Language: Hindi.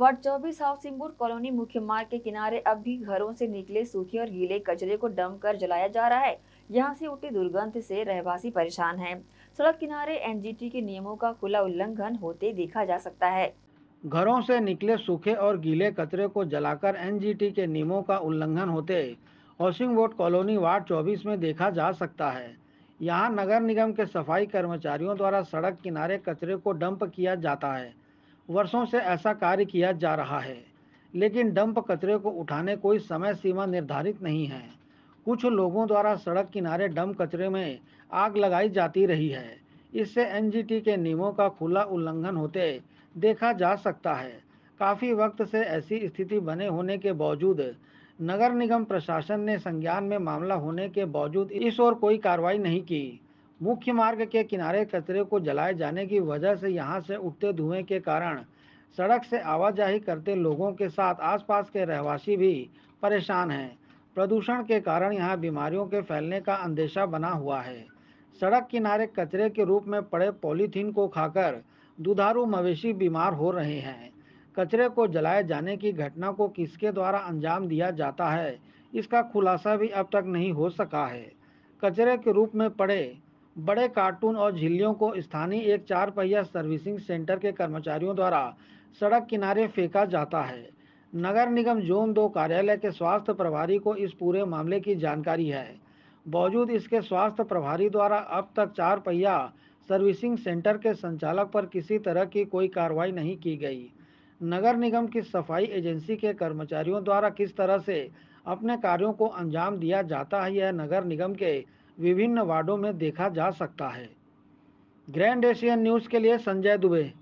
वार्ड चौबीस हाउसिंगपुर कॉलोनी मुख्य मार्ग के किनारे अब भी घरों से निकले सूखे और गीले कचरे को डम कर जलाया जा रहा है यहाँ से उठे दुर्गंध से रहवासी परेशान हैं। सड़क किनारे एनजीटी के नियमों का खुला उल्लंघन होते देखा जा सकता है घरों से निकले सूखे और गीले कचरे को जलाकर एनजीटी के नियमों का उल्लंघन होते हाउसिंग बोर्ड कॉलोनी वार्ड चौबीस में देखा जा सकता है यहाँ नगर निगम के सफाई कर्मचारियों द्वारा सड़क किनारे कचरे को डंप किया जाता है वर्षों से ऐसा कार्य किया जा रहा है लेकिन डंप कचरे को उठाने कोई समय सीमा निर्धारित नहीं है कुछ लोगों द्वारा सड़क किनारे डंप कचरे में आग लगाई जाती रही है इससे एनजीटी के नियमों का खुला उल्लंघन होते देखा जा सकता है काफ़ी वक्त से ऐसी स्थिति बने होने के बावजूद नगर निगम प्रशासन ने संज्ञान में मामला होने के बावजूद इस ओर कोई कार्रवाई नहीं की मुख्य मार्ग के किनारे कचरे को जलाए जाने की वजह से यहाँ से उठते धुएं के कारण सड़क से आवाजाही करते लोगों के साथ आसपास के रहवासी भी परेशान हैं प्रदूषण के कारण यहाँ बीमारियों के फैलने का अंदेशा बना हुआ है सड़क किनारे कचरे के रूप में पड़े पॉलीथीन को खाकर दुधारू मवेशी बीमार हो रहे हैं कचरे को जलाए जाने की घटना को किसके द्वारा अंजाम दिया जाता है इसका खुलासा भी अब तक नहीं हो सका है कचरे के रूप में पड़े बड़े कार्टून और झिल्लियों को स्थानीय एक चार पहिया सर्विसिंग सेंटर के कर्मचारियों द्वारा सड़क किनारे फेंका जाता है नगर निगम जोन दो कार्यालय के स्वास्थ्य प्रभारी को इस पूरे मामले की जानकारी है बावजूद इसके स्वास्थ्य प्रभारी द्वारा अब तक चार पहिया सर्विसिंग सेंटर के संचालक पर किसी तरह की कोई कार्रवाई नहीं की गई नगर निगम की सफाई एजेंसी के कर्मचारियों द्वारा किस तरह से अपने कार्यों को अंजाम दिया जाता है यह नगर निगम के विभिन्न वार्डों में देखा जा सकता है ग्रैंड एशियन न्यूज़ के लिए संजय दुबे